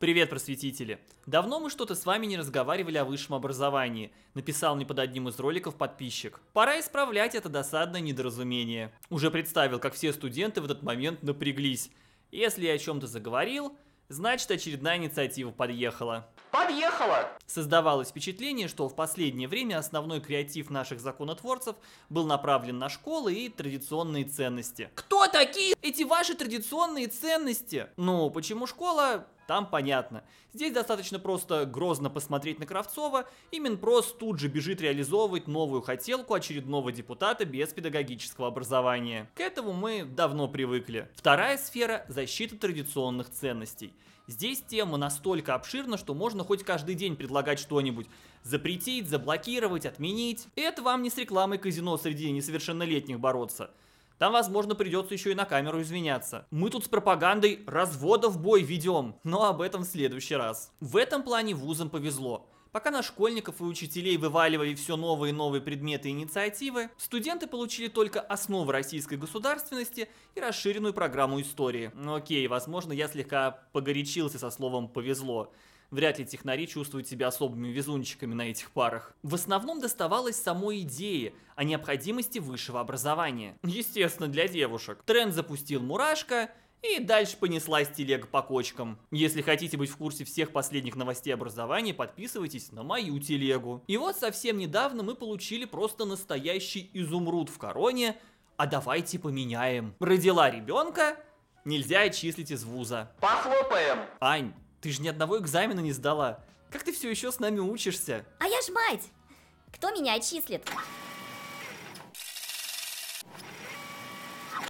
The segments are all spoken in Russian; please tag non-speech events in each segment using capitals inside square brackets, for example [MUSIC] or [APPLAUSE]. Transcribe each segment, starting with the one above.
Привет, просветители! Давно мы что-то с вами не разговаривали о высшем образовании, написал мне под одним из роликов подписчик. Пора исправлять это досадное недоразумение. Уже представил, как все студенты в этот момент напряглись. Если я о чем-то заговорил, значит очередная инициатива подъехала. Подъехала! Создавалось впечатление, что в последнее время основной креатив наших законотворцев был направлен на школы и традиционные ценности. Кто такие эти ваши традиционные ценности? Ну, почему школа там понятно. Здесь достаточно просто грозно посмотреть на Кравцова, и Минпрос тут же бежит реализовывать новую хотелку очередного депутата без педагогического образования. К этому мы давно привыкли. Вторая сфера – защита традиционных ценностей. Здесь тема настолько обширна, что можно хоть каждый день предлагать что-нибудь. Запретить, заблокировать, отменить. Это вам не с рекламой казино среди несовершеннолетних бороться. Там, возможно, придется еще и на камеру извиняться. Мы тут с пропагандой разводов бой ведем, но об этом в следующий раз. В этом плане вузам повезло. Пока на школьников и учителей вываливали все новые и новые предметы и инициативы, студенты получили только основы российской государственности и расширенную программу истории. Ну, окей, возможно, я слегка погорячился со словом «повезло». Вряд ли технари чувствуют себя особыми везунчиками на этих парах. В основном доставалось самой идеи о необходимости высшего образования. Естественно, для девушек. Тренд запустил Мурашка, и дальше понеслась телега по кочкам. Если хотите быть в курсе всех последних новостей образования, подписывайтесь на мою телегу. И вот совсем недавно мы получили просто настоящий изумруд в короне, а давайте поменяем. Родила ребенка, нельзя отчислить из вуза. Похлопаем. Ань, ты же ни одного экзамена не сдала. Как ты все еще с нами учишься? А я ж мать! Кто меня отчислит?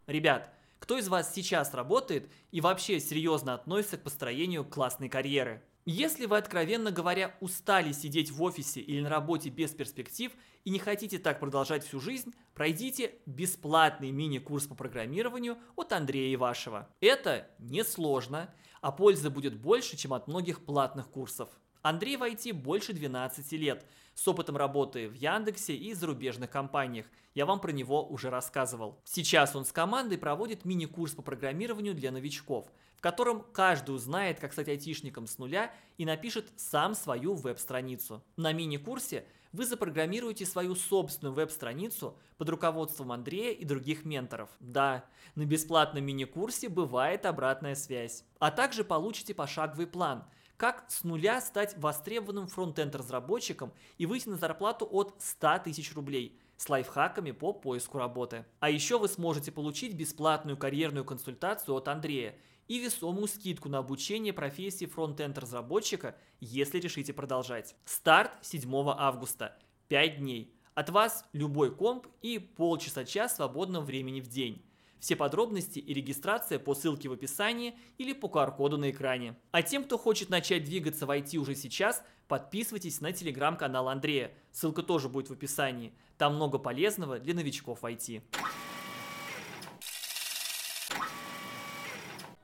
Ребят, кто из вас сейчас работает и вообще серьезно относится к построению классной карьеры? Если вы, откровенно говоря, устали сидеть в офисе или на работе без перспектив и не хотите так продолжать всю жизнь, пройдите бесплатный мини-курс по программированию от Андрея Ивашева. Это несложно, а пользы будет больше, чем от многих платных курсов. Андрей в IT больше 12 лет, с опытом работы в Яндексе и зарубежных компаниях. Я вам про него уже рассказывал. Сейчас он с командой проводит мини-курс по программированию для новичков, в котором каждый узнает, как стать айтишником с нуля и напишет сам свою веб-страницу. На мини-курсе вы запрограммируете свою собственную веб-страницу под руководством Андрея и других менторов. Да, на бесплатном мини-курсе бывает обратная связь. А также получите пошаговый план – как с нуля стать востребованным фронтенд разработчиком и выйти на зарплату от 100 тысяч рублей с лайфхаками по поиску работы. А еще вы сможете получить бесплатную карьерную консультацию от Андрея и весомую скидку на обучение профессии фронтенд разработчика, если решите продолжать. Старт 7 августа, 5 дней. От вас любой комп и полчаса-час свободного времени в день. Все подробности и регистрация по ссылке в описании или по QR-коду на экране. А тем, кто хочет начать двигаться в IT уже сейчас, подписывайтесь на телеграм-канал Андрея. Ссылка тоже будет в описании. Там много полезного для новичков в IT.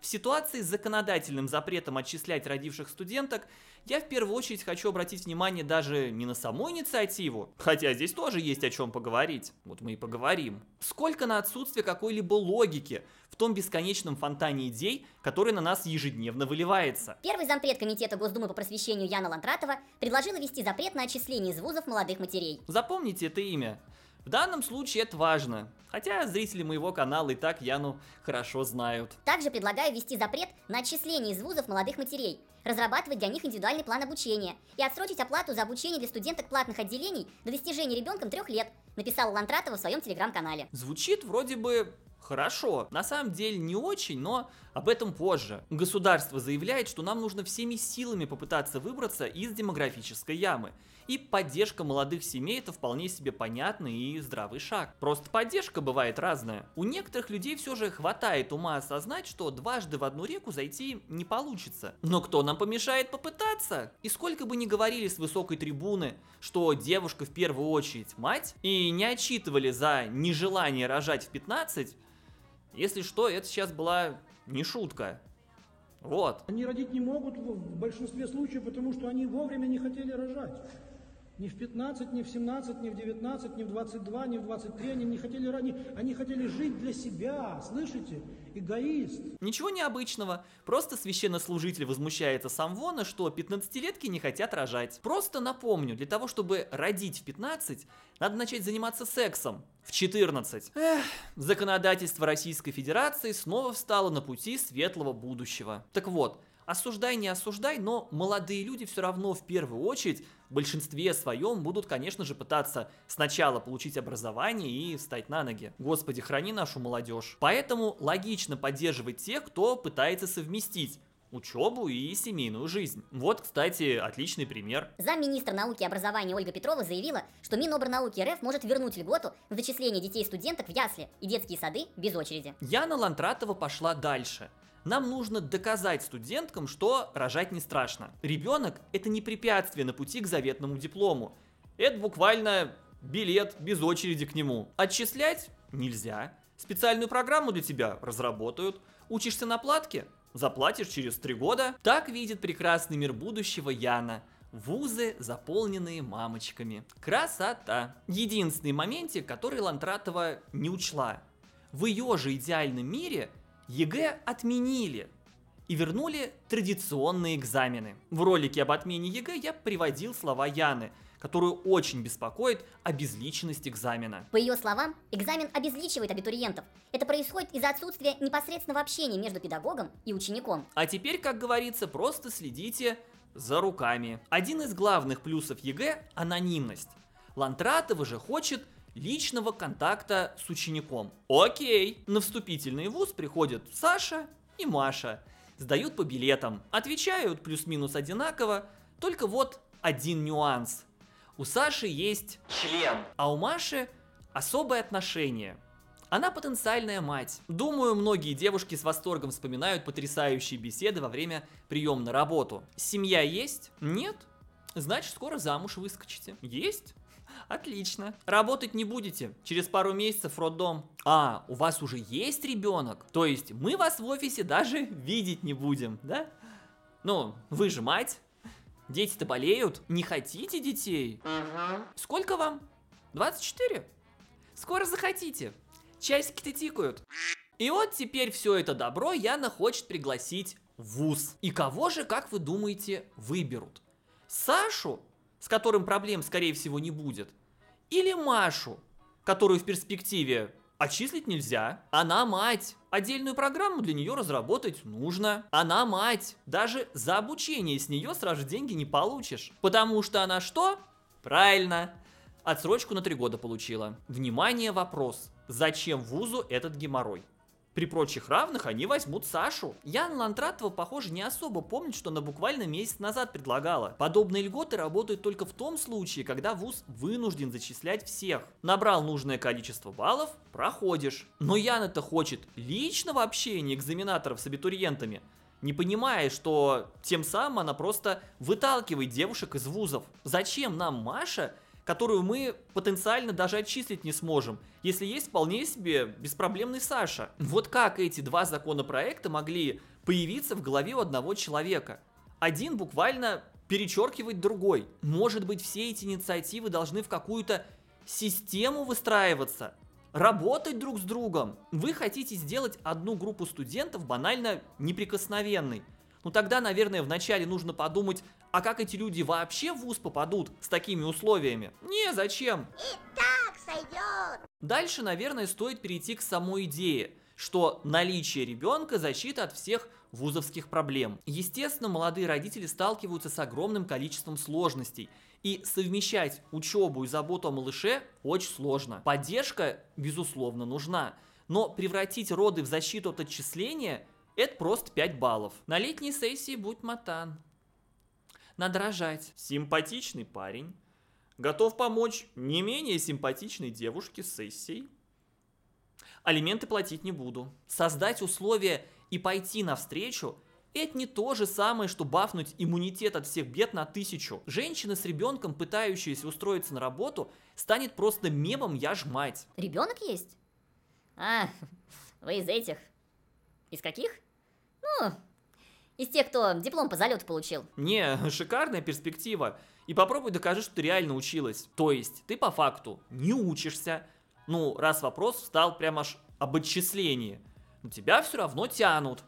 В ситуации с законодательным запретом отчислять родивших студенток, я в первую очередь хочу обратить внимание даже не на саму инициативу, хотя здесь тоже есть о чем поговорить. Вот мы и поговорим. Сколько на отсутствие какой-либо логики в том бесконечном фонтане идей, который на нас ежедневно выливается. Первый зампред Комитета Госдумы по просвещению Яна Лантратова предложил ввести запрет на отчисление из вузов молодых матерей. Запомните это имя. В данном случае это важно, хотя зрители моего канала и так Яну хорошо знают. Также предлагаю ввести запрет на отчисление из вузов молодых матерей, разрабатывать для них индивидуальный план обучения и отсрочить оплату за обучение для студенток платных отделений до достижения ребенком трех лет, написала Лантратова в своем телеграм-канале. Звучит вроде бы Хорошо, на самом деле не очень, но об этом позже. Государство заявляет, что нам нужно всеми силами попытаться выбраться из демографической ямы. И поддержка молодых семей это вполне себе понятный и здравый шаг. Просто поддержка бывает разная. У некоторых людей все же хватает ума осознать, что дважды в одну реку зайти не получится. Но кто нам помешает попытаться? И сколько бы ни говорили с высокой трибуны, что девушка в первую очередь мать, и не отчитывали за нежелание рожать в 15, если что, это сейчас была не шутка. Вот. Они родить не могут в большинстве случаев, потому что они вовремя не хотели рожать. Ни в 15, ни в 17, ни в 19, ни в 22, ни в 23, они не хотели ранее, они хотели жить для себя, слышите? Эгоист. Ничего необычного, просто священнослужитель возмущается сам Вона, что 15-летки не хотят рожать. Просто напомню, для того, чтобы родить в 15, надо начать заниматься сексом, в 14. Эх, законодательство Российской Федерации снова встало на пути светлого будущего. Так вот, Осуждай, не осуждай, но молодые люди все равно в первую очередь в большинстве своем будут, конечно же, пытаться сначала получить образование и встать на ноги. Господи, храни нашу молодежь. Поэтому логично поддерживать тех, кто пытается совместить учебу и семейную жизнь. Вот, кстати, отличный пример. Замминистра науки и образования Ольга Петрова заявила, что Минобрнауки РФ может вернуть льготу в зачисление детей-студенток в ясли и детские сады без очереди. Яна Лантратова пошла дальше – нам нужно доказать студенткам, что рожать не страшно. Ребенок – это не препятствие на пути к заветному диплому. Это буквально билет без очереди к нему. Отчислять нельзя. Специальную программу для тебя разработают. Учишься на платке? Заплатишь через три года? Так видит прекрасный мир будущего Яна. Вузы, заполненные мамочками. Красота! Единственный моментик, который Лантратова не учла. В ее же идеальном мире – ЕГЭ отменили и вернули традиционные экзамены. В ролике об отмене ЕГЭ я приводил слова Яны, которую очень беспокоит обезличенность экзамена. По ее словам, экзамен обезличивает абитуриентов. Это происходит из-за отсутствия непосредственного общения между педагогом и учеником. А теперь, как говорится, просто следите за руками. Один из главных плюсов ЕГЭ – анонимность. Лантратова же хочет – личного контакта с учеником. Окей. На вступительный вуз приходят Саша и Маша. Сдают по билетам, отвечают плюс-минус одинаково, только вот один нюанс. У Саши есть член, а у Маши особое отношение. Она потенциальная мать. Думаю, многие девушки с восторгом вспоминают потрясающие беседы во время прием на работу. Семья есть? Нет? Значит, скоро замуж выскочите. Есть? Отлично. Работать не будете. Через пару месяцев роддом. А, у вас уже есть ребенок? То есть мы вас в офисе даже видеть не будем, да? Ну, вы же мать. Дети-то болеют. Не хотите детей? Угу. Сколько вам? 24? Скоро захотите. Часики-то тикают. И вот теперь все это добро Яна хочет пригласить в ВУЗ. И кого же, как вы думаете, выберут? Сашу с которым проблем, скорее всего, не будет. Или Машу, которую в перспективе отчислить нельзя. Она мать. Отдельную программу для нее разработать нужно. Она мать. Даже за обучение с нее сразу деньги не получишь. Потому что она что? Правильно. Отсрочку на три года получила. Внимание, вопрос. Зачем вузу этот геморрой? При прочих равных они возьмут Сашу. Ян Лантратова, похоже, не особо помнит, что она буквально месяц назад предлагала. Подобные льготы работают только в том случае, когда вуз вынужден зачислять всех. Набрал нужное количество баллов, проходишь. Но Ян это хочет личного общения экзаменаторов с абитуриентами, не понимая, что тем самым она просто выталкивает девушек из вузов. Зачем нам Маша, которую мы потенциально даже отчислить не сможем, если есть вполне себе беспроблемный Саша. Вот как эти два законопроекта могли появиться в голове у одного человека? Один буквально перечеркивает другой. Может быть, все эти инициативы должны в какую-то систему выстраиваться, работать друг с другом. Вы хотите сделать одну группу студентов банально неприкосновенной – ну тогда, наверное, вначале нужно подумать, а как эти люди вообще в ВУЗ попадут с такими условиями? Не, зачем? И так сойдет! Дальше, наверное, стоит перейти к самой идее что наличие ребенка защита от всех вузовских проблем. Естественно, молодые родители сталкиваются с огромным количеством сложностей, и совмещать учебу и заботу о малыше очень сложно. Поддержка, безусловно, нужна, но превратить роды в защиту от отчисления это просто 5 баллов. На летней сессии будь матан. Надо рожать. Симпатичный парень. Готов помочь не менее симпатичной девушке с сессией. Алименты платить не буду. Создать условия и пойти навстречу – это не то же самое, что бафнуть иммунитет от всех бед на тысячу. Женщина с ребенком, пытающаяся устроиться на работу, станет просто мемом «я ж мать». Ребенок есть? А, [LAUGHS] вы из этих? Из каких? Ну, из тех, кто диплом по залету получил. Не, [LAUGHS] шикарная перспектива. И попробуй докажи, что ты реально училась. То есть, ты по факту не учишься. Ну, раз вопрос встал прямо аж об отчислении. Но ну, тебя все равно тянут.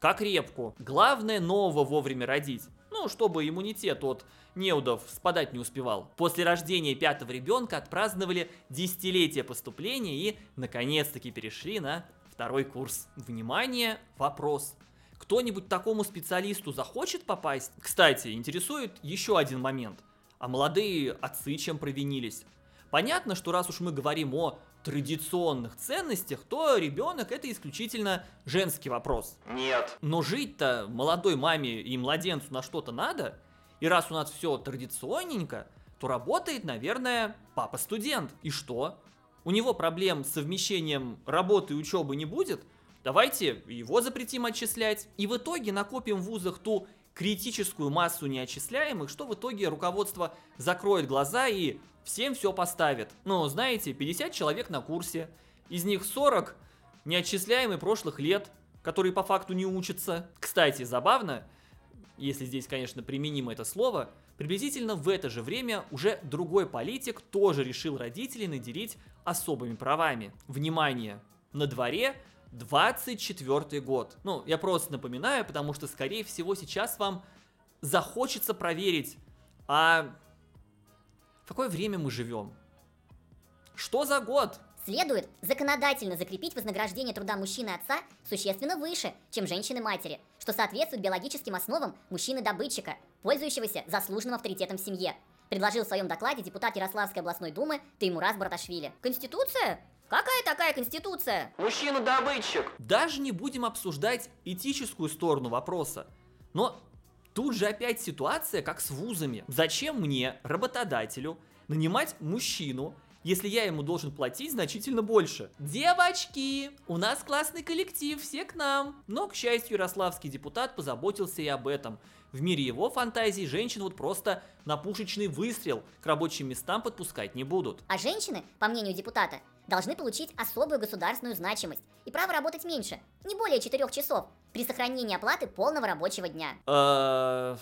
Как репку. Главное нового вовремя родить. Ну, чтобы иммунитет от неудов спадать не успевал. После рождения пятого ребенка отпраздновали десятилетие поступления и, наконец-таки, перешли на второй курс. Внимание, вопрос. Кто-нибудь такому специалисту захочет попасть? Кстати, интересует еще один момент. А молодые отцы чем провинились? Понятно, что раз уж мы говорим о традиционных ценностях, то ребенок это исключительно женский вопрос. Нет. Но жить-то молодой маме и младенцу на что-то надо. И раз у нас все традиционненько, то работает, наверное, папа-студент. И что? у него проблем с совмещением работы и учебы не будет, давайте его запретим отчислять. И в итоге накопим в вузах ту критическую массу неотчисляемых, что в итоге руководство закроет глаза и всем все поставит. Но знаете, 50 человек на курсе, из них 40 неотчисляемые прошлых лет, которые по факту не учатся. Кстати, забавно, если здесь, конечно, применимо это слово – Приблизительно в это же время уже другой политик тоже решил родителей наделить особыми правами. Внимание! На дворе 24 год. Ну, я просто напоминаю, потому что, скорее всего, сейчас вам захочется проверить, а в какое время мы живем? Что за год? следует законодательно закрепить вознаграждение труда мужчины отца существенно выше, чем женщины матери, что соответствует биологическим основам мужчины-добытчика, пользующегося заслуженным авторитетом в семье, предложил в своем докладе депутат Ярославской областной думы Таймураз Браташвили. Конституция? Какая такая конституция? Мужчина-добытчик. Даже не будем обсуждать этическую сторону вопроса. Но тут же опять ситуация, как с вузами. Зачем мне, работодателю, нанимать мужчину, если я ему должен платить значительно больше. Девочки, у нас классный коллектив, все к нам. Но, к счастью, ярославский депутат позаботился и об этом. В мире его фантазий женщин вот просто на пушечный выстрел к рабочим местам подпускать не будут. А женщины, по мнению депутата, должны получить особую государственную значимость и право работать меньше, не более 4 часов, при сохранении оплаты полного рабочего дня. Э,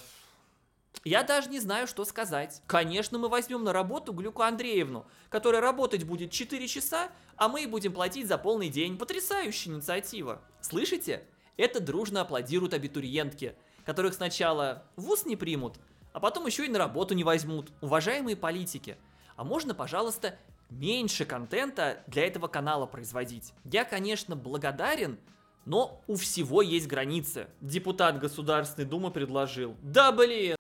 я даже не знаю, что сказать. Конечно, мы возьмем на работу Глюку Андреевну, которая работать будет 4 часа, а мы будем платить за полный день. Потрясающая инициатива. Слышите? Это дружно аплодируют абитуриентки, которых сначала в ВУЗ не примут, а потом еще и на работу не возьмут. Уважаемые политики, а можно, пожалуйста, меньше контента для этого канала производить? Я, конечно, благодарен но у всего есть границы. Депутат Государственной Думы предложил. Да блин!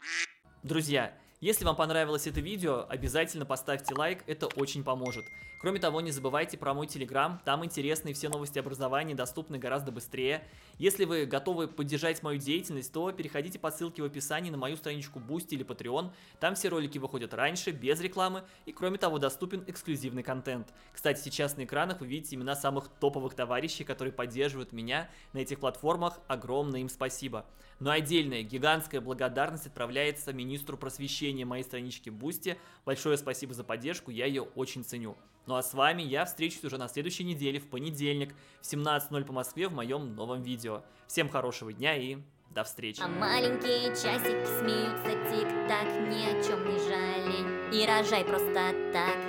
Друзья, если вам понравилось это видео, обязательно поставьте лайк, это очень поможет. Кроме того, не забывайте про мой телеграм, там интересные все новости образования доступны гораздо быстрее. Если вы готовы поддержать мою деятельность, то переходите по ссылке в описании на мою страничку Boost или Patreon, там все ролики выходят раньше, без рекламы, и кроме того доступен эксклюзивный контент. Кстати, сейчас на экранах вы видите имена самых топовых товарищей, которые поддерживают меня на этих платформах, огромное им спасибо. Но ну а отдельная гигантская благодарность отправляется министру просвещения посещение моей странички Бусти. Большое спасибо за поддержку, я ее очень ценю. Ну а с вами я встречусь уже на следующей неделе, в понедельник, в 17.00 по Москве в моем новом видео. Всем хорошего дня и до встречи. А маленькие часики смеются тик-так, ни о чем не жалей. И рожай просто так.